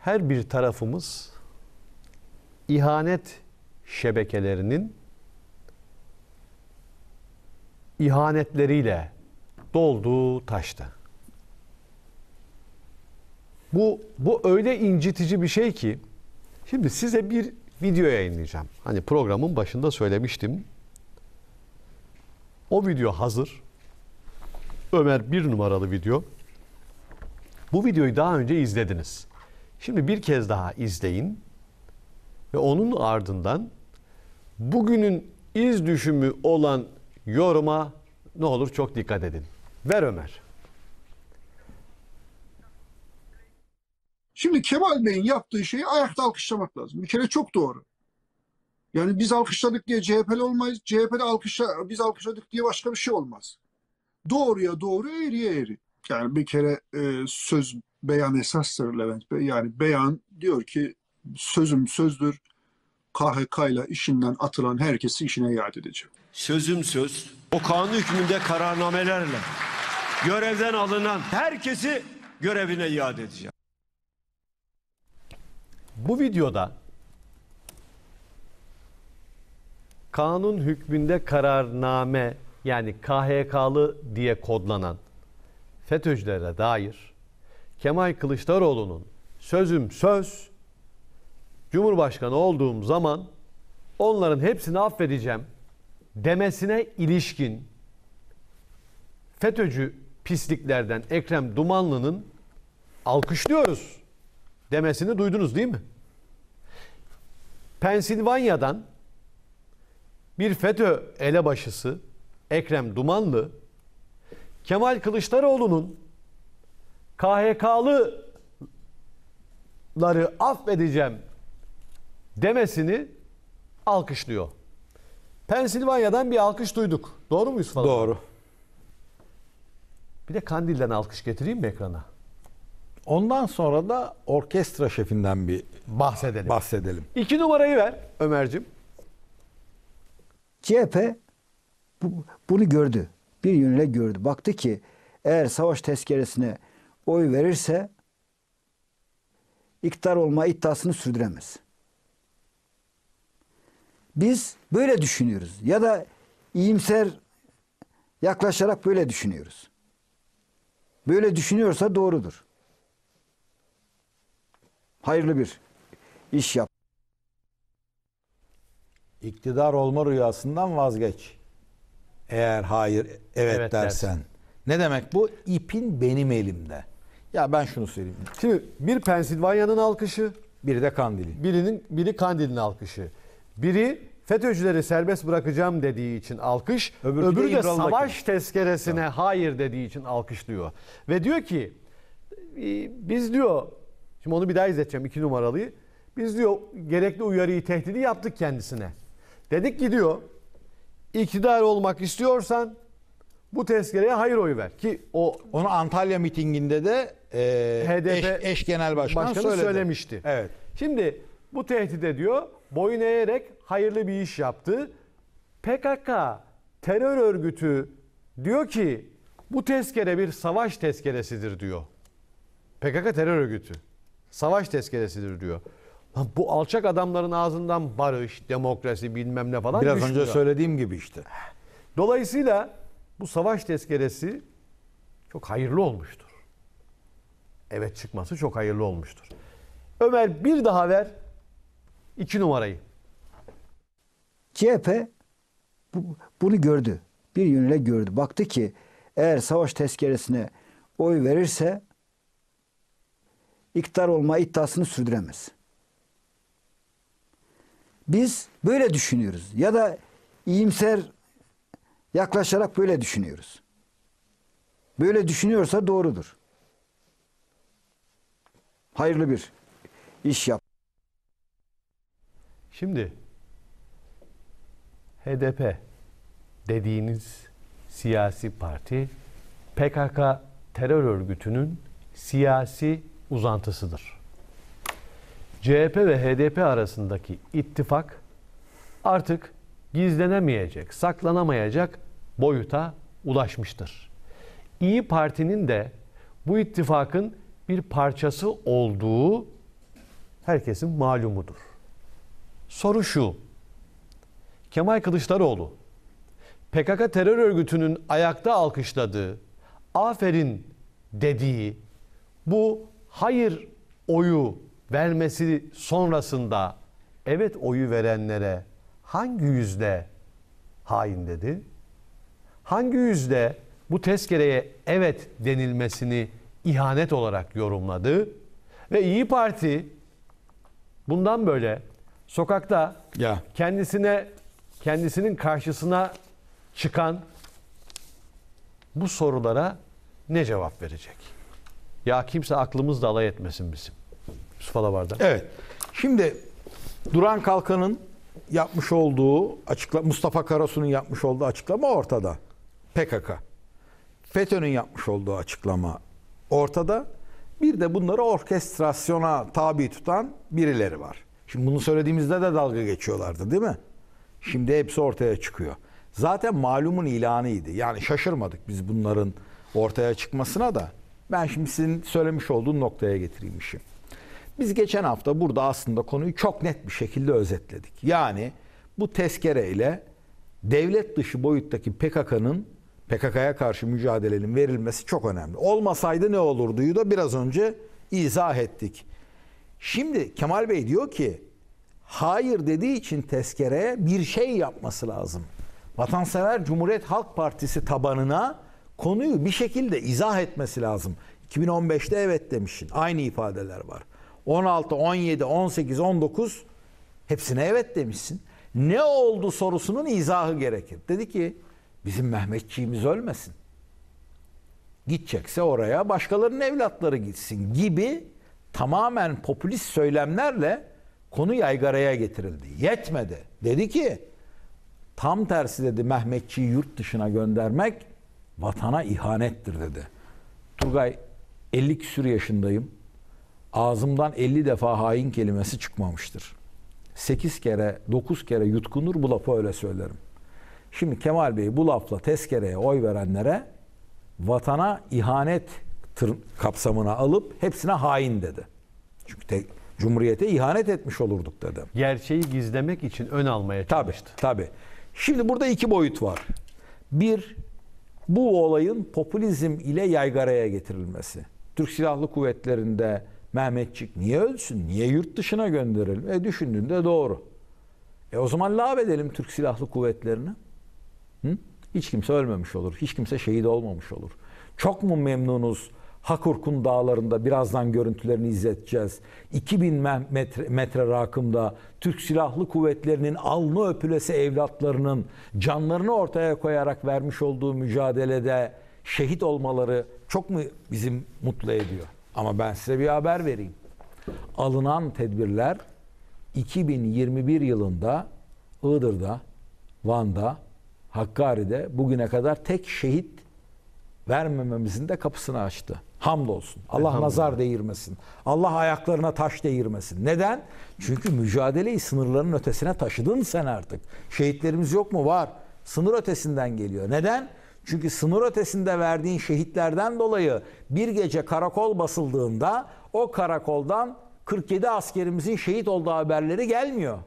her bir tarafımız ihanet şebekelerinin ihanetleriyle doldu taştı. Bu, bu öyle incitici bir şey ki şimdi size bir video yayınlayacağım. Hani programın başında söylemiştim. O video hazır. Ömer bir numaralı video. Bu videoyu daha önce izlediniz. Şimdi bir kez daha izleyin ve onun ardından bugünün iz düşümü olan yoruma ne olur çok dikkat edin. Ver Ömer. Şimdi Kemal Bey'in yaptığı şeyi ayakta alkışlamak lazım. Bir kere çok doğru. Yani biz alkışladık diye CHP'li olmayız. CHP'de alkışla, biz alkışladık diye başka bir şey olmaz. Doğruya doğru, eğriye eğri. Yani bir kere e, söz beyan esastır Levent Bey. Yani beyan diyor ki sözüm sözdür. KHK ile işinden atılan herkesi işine iade edeceğim. Sözüm söz. O kanun hükmünde kararnamelerle görevden alınan herkesi görevine iade edeceğim. Bu videoda kanun hükmünde kararname yani KHK'lı diye kodlanan FETÖ'cülere dair Kemal Kılıçdaroğlu'nun sözüm söz Cumhurbaşkanı olduğum zaman onların hepsini affedeceğim demesine ilişkin FETÖ'cü pisliklerden Ekrem Dumanlı'nın alkışlıyoruz demesini duydunuz değil mi? Pensilvanya'dan bir FETÖ elebaşısı Ekrem Dumanlı Kemal Kılıçdaroğlu'nun KHK'lıları affedeceğim demesini alkışlıyor. Pensilvanya'dan bir alkış duyduk. Doğru muyuz falan? Doğru. Bir de Kandil'den alkış getireyim mi ekrana? Ondan sonra da orkestra şefinden bir bahsedelim. Bahsedelim. İki numarayı ver Ömer'cim. CHP bunu gördü. Bir yönüyle gördü. Baktı ki eğer savaş tezkeresine oy verirse iktidar olma iddiasını sürdüremez. Biz böyle düşünüyoruz ya da iyimser yaklaşarak böyle düşünüyoruz. Böyle düşünüyorsa doğrudur. Hayırlı bir iş yap. İktidar olma rüyasından vazgeç. Eğer hayır evet, evet dersen. dersin. Ne demek bu? İpin benim elimde. Ya ben şunu söyleyeyim. Şimdi bir Pensilvanya'nın alkışı. Biri de Kandil'in. Birinin, biri Kandil'in alkışı. Biri FETÖ'cüleri serbest bırakacağım dediği için alkış. Öbürü, öbürü de, de savaş bakın. tezkeresine ya. hayır dediği için alkışlıyor. Ve diyor ki e, biz diyor, şimdi onu bir daha izleteceğim iki numaralıyı. Biz diyor gerekli uyarıyı tehdidi yaptık kendisine. Dedik ki diyor iktidar olmak istiyorsan bu tezkereye hayır oyu ver. Ki o Onu Antalya mitinginde de e, HDP eş, eş genel başkan başkanı söyledi. söylemişti. Evet. Şimdi bu tehdide diyor boyun eğerek hayırlı bir iş yaptı. PKK terör örgütü diyor ki bu tezkere bir savaş tezkeresidir diyor. PKK terör örgütü. Savaş tezkeresidir diyor. Lan bu alçak adamların ağzından barış, demokrasi bilmem ne falan Biraz düştü. önce söylediğim gibi işte. Dolayısıyla bu savaş tezkeresi çok hayırlı olmuştur. Evet çıkması çok hayırlı olmuştur. Ömer bir daha ver iki numarayı. CHP bu, bunu gördü. Bir yönüyle gördü. Baktı ki eğer savaş tezkeresine oy verirse iktidar olma iddiasını sürdüremez. Biz böyle düşünüyoruz. Ya da iyimser yaklaşarak böyle düşünüyoruz. Böyle düşünüyorsa doğrudur. Hayırlı bir iş yap. Şimdi HDP dediğiniz siyasi parti PKK terör örgütünün siyasi uzantısıdır. CHP ve HDP arasındaki ittifak artık gizlenemeyecek, saklanamayacak boyuta ulaşmıştır. İyi Parti'nin de bu ittifakın bir parçası olduğu herkesin malumudur. Soru şu. Kemal Kılıçdaroğlu PKK terör örgütünün ayakta alkışladığı, aferin dediği bu hayır oyu vermesi sonrasında evet oyu verenlere hangi yüzde hain dedi? Hangi yüzde bu tezkereye evet denilmesini ihanet olarak yorumladı? Ve İyi Parti bundan böyle sokakta ya. kendisine kendisinin karşısına çıkan bu sorulara ne cevap verecek? Ya kimse aklımızla alay etmesin bizim. Yusuf Alavar'da. Evet. Şimdi Duran Kalkan'ın yapmış olduğu açıklama Mustafa Karasu'nun yapmış olduğu açıklama ortada. PKK. FETÖ'nün yapmış olduğu açıklama ortada. Bir de bunları orkestrasyona tabi tutan birileri var. Şimdi bunu söylediğimizde de dalga geçiyorlardı değil mi? Şimdi hepsi ortaya çıkıyor. Zaten malumun ilanıydı. Yani şaşırmadık biz bunların ortaya çıkmasına da. Ben şimdi sizin söylemiş olduğun noktaya getireyim işi. Biz geçen hafta burada aslında konuyu çok net bir şekilde özetledik. Yani bu tezkereyle devlet dışı boyuttaki PKK'nın PKK'ya karşı mücadelenin verilmesi çok önemli. Olmasaydı ne olurduyu da biraz önce izah ettik. Şimdi Kemal Bey diyor ki hayır dediği için tezkereye bir şey yapması lazım. Vatansever Cumhuriyet Halk Partisi tabanına konuyu bir şekilde izah etmesi lazım. 2015'te evet demişsin. Aynı ifadeler var. 16, 17, 18, 19 hepsine evet demişsin. Ne oldu sorusunun izahı gerekir. Dedi ki bizim Mehmetçiğimiz ölmesin. Gidecekse oraya başkalarının evlatları gitsin gibi tamamen popülist söylemlerle konu yaygaraya getirildi. Yetmedi. Dedi ki tam tersi dedi Mehmetçiği yurt dışına göndermek vatana ihanettir dedi. Turgay 50 küsür yaşındayım ağzımdan 50 defa hain kelimesi çıkmamıştır. 8 kere, 9 kere yutkunur bu lafı öyle söylerim. Şimdi Kemal Bey bu lafla tezkereye oy verenlere vatana ihanet kapsamına alıp hepsine hain dedi. Çünkü te, Cumhuriyete ihanet etmiş olurduk dedim. Gerçeği gizlemek için ön almaya çalıştı. Tabii, tabii. Şimdi burada iki boyut var. Bir, bu olayın popülizm ile yaygaraya getirilmesi. Türk Silahlı Kuvvetleri'nde Mehmetçik niye ölsün? Niye yurt dışına gönderelim? E düşündüğünde doğru. E o zaman lav Türk Silahlı Kuvvetleri'ni. Hı? Hiç kimse ölmemiş olur. Hiç kimse şehit olmamış olur. Çok mu memnunuz Hakurkun dağlarında birazdan görüntülerini izleteceğiz. 2000 metre, metre rakımda Türk Silahlı Kuvvetleri'nin alnı öpülesi evlatlarının canlarını ortaya koyarak vermiş olduğu mücadelede şehit olmaları çok mu bizim mutlu ediyor? Ama ben size bir haber vereyim. Alınan tedbirler 2021 yılında Iğdır'da, Van'da, Hakkari'de bugüne kadar tek şehit vermememizin de kapısını açtı. Hamdolsun. Allah nazar değirmesin. Allah ayaklarına taş değirmesin. Neden? Çünkü mücadeleyi sınırların ötesine taşıdın sen artık. Şehitlerimiz yok mu? Var. Sınır ötesinden geliyor. Neden? Çünkü sınır ötesinde verdiğin şehitlerden dolayı bir gece karakol basıldığında o karakoldan 47 askerimizin şehit olduğu haberleri gelmiyor.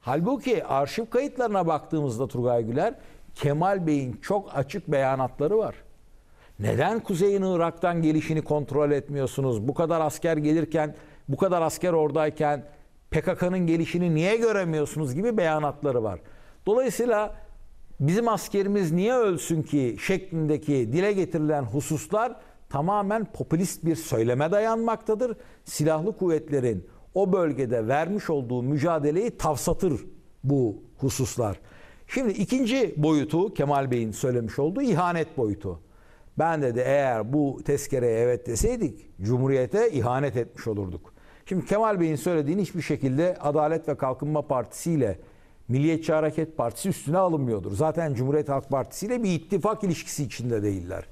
Halbuki arşiv kayıtlarına baktığımızda Turgay Güler, Kemal Bey'in çok açık beyanatları var. Neden Kuzey'in Irak'tan gelişini kontrol etmiyorsunuz? Bu kadar asker gelirken, bu kadar asker oradayken PKK'nın gelişini niye göremiyorsunuz gibi beyanatları var. Dolayısıyla bizim askerimiz niye ölsün ki şeklindeki dile getirilen hususlar tamamen popülist bir söyleme dayanmaktadır. Silahlı kuvvetlerin o bölgede vermiş olduğu mücadeleyi tavsatır bu hususlar. Şimdi ikinci boyutu Kemal Bey'in söylemiş olduğu ihanet boyutu. Ben dedi eğer bu tezkereye evet deseydik Cumhuriyet'e ihanet etmiş olurduk. Şimdi Kemal Bey'in söylediğini hiçbir şekilde Adalet ve Kalkınma Partisi ile Milliyetçi Hareket Partisi üstüne alınmıyordur. Zaten Cumhuriyet Halk Partisi ile bir ittifak ilişkisi içinde değiller.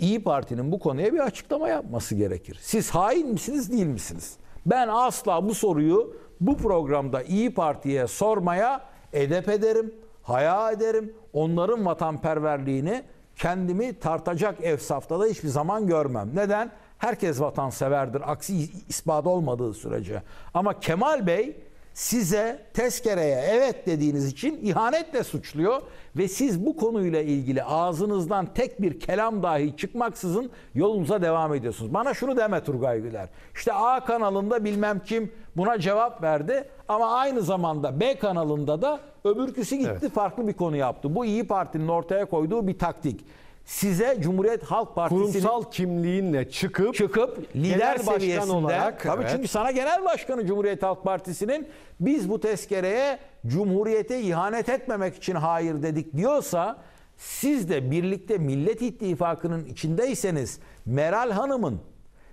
İyi Parti'nin bu konuya bir açıklama yapması gerekir. Siz hain misiniz, değil misiniz? Ben asla bu soruyu bu programda İyi Parti'ye sormaya edep ederim, haya ederim. Onların vatanperverliğini kendimi tartacak efsafta da hiçbir zaman görmem. Neden? Herkes vatanseverdir. Aksi ispat olmadığı sürece. Ama Kemal Bey size tezkereye evet dediğiniz için ihanetle suçluyor ve siz bu konuyla ilgili ağzınızdan tek bir kelam dahi çıkmaksızın yolunuza devam ediyorsunuz. Bana şunu deme Turgay Güler. İşte A kanalında bilmem kim buna cevap verdi ama aynı zamanda B kanalında da öbürküsü gitti evet. farklı bir konu yaptı. Bu İyi Parti'nin ortaya koyduğu bir taktik size Cumhuriyet Halk Partisi'nin kurumsal kimliğinle çıkıp çıkıp lider seviyesinde olarak tabii evet. çünkü sana genel başkanı Cumhuriyet Halk Partisi'nin biz bu tezkereye cumhuriyete ihanet etmemek için hayır dedik diyorsa siz de birlikte Millet İttifakı'nın içindeyseniz Meral Hanım'ın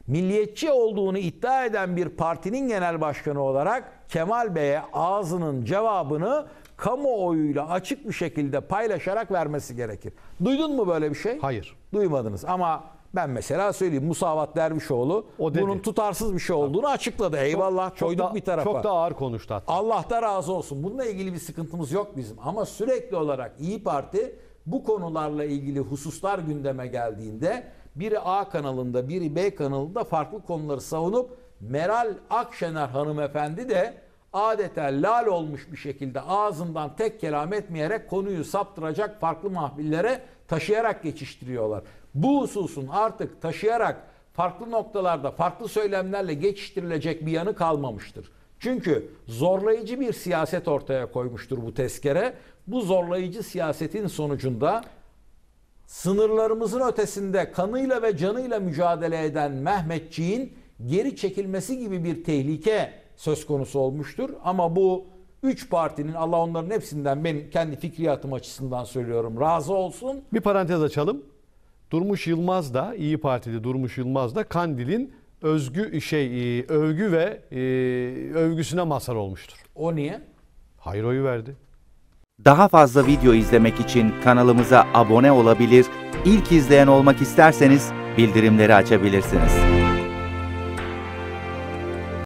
milliyetçi olduğunu iddia eden bir partinin genel başkanı olarak Kemal Bey'e ağzının cevabını kamuoyuyla açık bir şekilde paylaşarak vermesi gerekir. Duydun mu böyle bir şey? Hayır. Duymadınız ama ben mesela söyleyeyim Musavat Dervişoğlu o dedi. bunun tutarsız bir şey olduğunu açıkladı. Eyvallah çok, koyduk çok da, bir tarafa. Çok da ağır konuştu hatta. Allah da razı olsun. Bununla ilgili bir sıkıntımız yok bizim. Ama sürekli olarak İyi Parti bu konularla ilgili hususlar gündeme geldiğinde biri A kanalında biri B kanalında farklı konuları savunup Meral Akşener hanımefendi de adeta lal olmuş bir şekilde ağzından tek kelam etmeyerek konuyu saptıracak farklı mahvillere taşıyarak geçiştiriyorlar. Bu hususun artık taşıyarak farklı noktalarda farklı söylemlerle geçiştirilecek bir yanı kalmamıştır. Çünkü zorlayıcı bir siyaset ortaya koymuştur bu tezkere. Bu zorlayıcı siyasetin sonucunda sınırlarımızın ötesinde kanıyla ve canıyla mücadele eden Mehmetçiğin geri çekilmesi gibi bir tehlike söz konusu olmuştur. Ama bu üç partinin Allah onların hepsinden ben kendi fikriyatım açısından söylüyorum razı olsun. Bir parantez açalım. Durmuş Yılmaz da İyi Partili Durmuş Yılmaz da Kandil'in özgü şey e, övgü ve e, övgüsüne mazhar olmuştur. O niye? Hayır oyu verdi. Daha fazla video izlemek için kanalımıza abone olabilir, ilk izleyen olmak isterseniz bildirimleri açabilirsiniz.